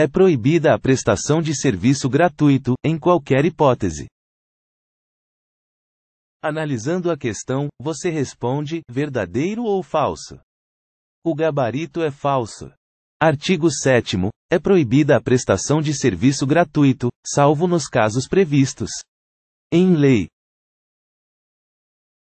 É proibida a prestação de serviço gratuito, em qualquer hipótese. Analisando a questão, você responde: verdadeiro ou falso? O gabarito é falso. Artigo 7. É proibida a prestação de serviço gratuito, salvo nos casos previstos em lei.